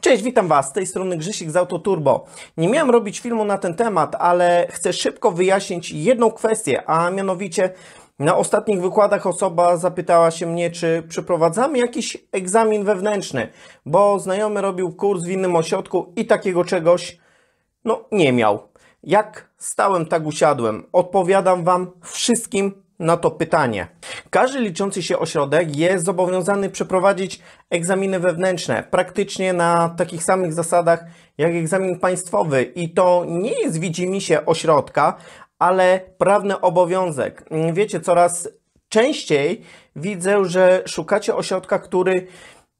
Cześć, witam Was, z tej strony Grzysik z Autoturbo. Nie miałem robić filmu na ten temat, ale chcę szybko wyjaśnić jedną kwestię, a mianowicie na ostatnich wykładach osoba zapytała się mnie, czy przeprowadzamy jakiś egzamin wewnętrzny, bo znajomy robił kurs w innym ośrodku i takiego czegoś no nie miał. Jak stałem, tak usiadłem. Odpowiadam Wam wszystkim na to pytanie. Każdy liczący się ośrodek jest zobowiązany przeprowadzić egzaminy wewnętrzne praktycznie na takich samych zasadach jak egzamin państwowy i to nie jest się ośrodka, ale prawny obowiązek. Wiecie, coraz częściej widzę, że szukacie ośrodka, który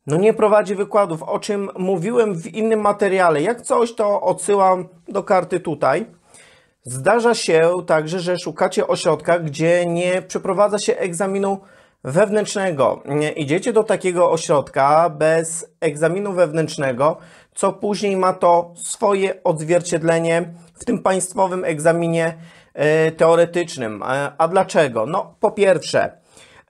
no nie prowadzi wykładów, o czym mówiłem w innym materiale. Jak coś, to odsyłam do karty tutaj. Zdarza się także, że szukacie ośrodka, gdzie nie przeprowadza się egzaminu wewnętrznego. Idziecie do takiego ośrodka bez egzaminu wewnętrznego, co później ma to swoje odzwierciedlenie w tym państwowym egzaminie e, teoretycznym. E, a dlaczego? No, po pierwsze,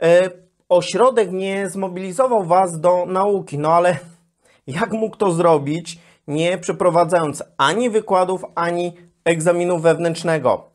e, ośrodek nie zmobilizował Was do nauki, no ale jak mógł to zrobić, nie przeprowadzając ani wykładów, ani egzaminu wewnętrznego.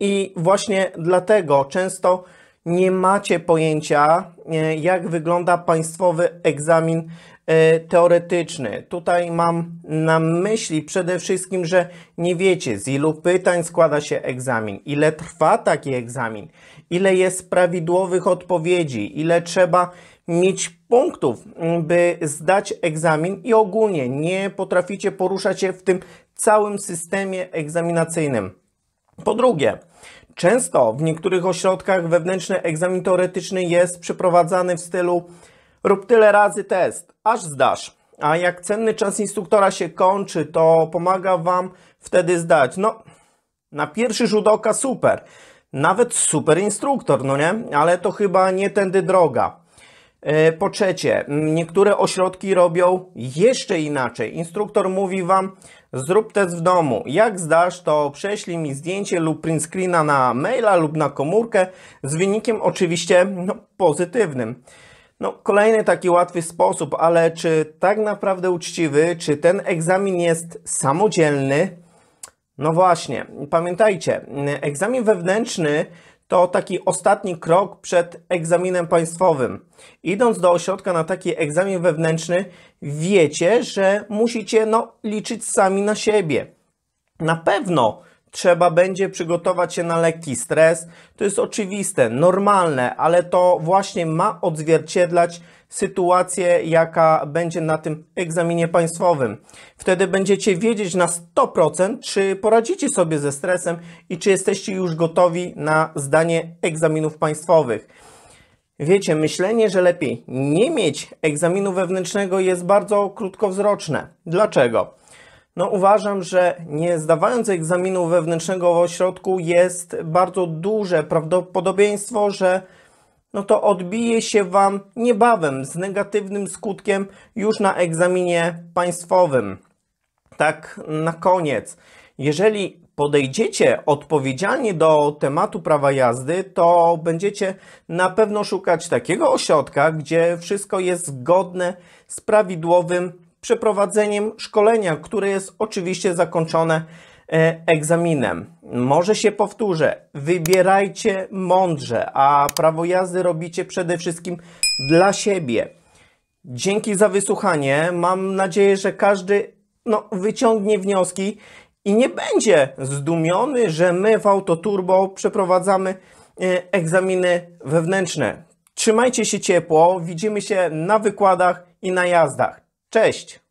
I, właśnie dlatego często nie macie pojęcia, e, jak wygląda państwowy egzamin e, teoretyczny. Tutaj mam na myśli przede wszystkim, że nie wiecie, z ilu pytań składa się egzamin, ile trwa taki egzamin, ile jest prawidłowych odpowiedzi, ile trzeba mieć punktów, by zdać egzamin i ogólnie nie potraficie poruszać się w tym całym systemie egzaminacyjnym. Po drugie, Często w niektórych ośrodkach wewnętrzny egzamin teoretyczny jest przeprowadzany w stylu rób tyle razy test, aż zdasz. A jak cenny czas instruktora się kończy, to pomaga Wam wtedy zdać. No, na pierwszy rzut oka super. Nawet super instruktor, no nie? Ale to chyba nie tędy droga. E, po trzecie, niektóre ośrodki robią jeszcze inaczej. Instruktor mówi Wam, zrób test w domu. Jak zdasz, to prześlij mi zdjęcie lub print screena na maila lub na komórkę z wynikiem oczywiście no, pozytywnym. No, kolejny taki łatwy sposób, ale czy tak naprawdę uczciwy, czy ten egzamin jest samodzielny? No właśnie, pamiętajcie, egzamin wewnętrzny to taki ostatni krok przed egzaminem państwowym. Idąc do ośrodka na taki egzamin wewnętrzny, wiecie, że musicie no, liczyć sami na siebie. Na pewno trzeba będzie przygotować się na lekki stres. To jest oczywiste, normalne, ale to właśnie ma odzwierciedlać sytuację, jaka będzie na tym egzaminie państwowym. Wtedy będziecie wiedzieć na 100%, czy poradzicie sobie ze stresem i czy jesteście już gotowi na zdanie egzaminów państwowych. Wiecie, myślenie, że lepiej nie mieć egzaminu wewnętrznego jest bardzo krótkowzroczne. Dlaczego? No uważam, że nie zdawając egzaminu wewnętrznego w ośrodku jest bardzo duże prawdopodobieństwo, że no to odbije się Wam niebawem z negatywnym skutkiem już na egzaminie państwowym. Tak na koniec. Jeżeli podejdziecie odpowiedzialnie do tematu prawa jazdy, to będziecie na pewno szukać takiego ośrodka, gdzie wszystko jest zgodne z prawidłowym przeprowadzeniem szkolenia, które jest oczywiście zakończone E, egzaminem. Może się powtórzę, wybierajcie mądrze, a prawo jazdy robicie przede wszystkim dla siebie. Dzięki za wysłuchanie. Mam nadzieję, że każdy no, wyciągnie wnioski i nie będzie zdumiony, że my w Autoturbo przeprowadzamy e, egzaminy wewnętrzne. Trzymajcie się ciepło, widzimy się na wykładach i na jazdach. Cześć!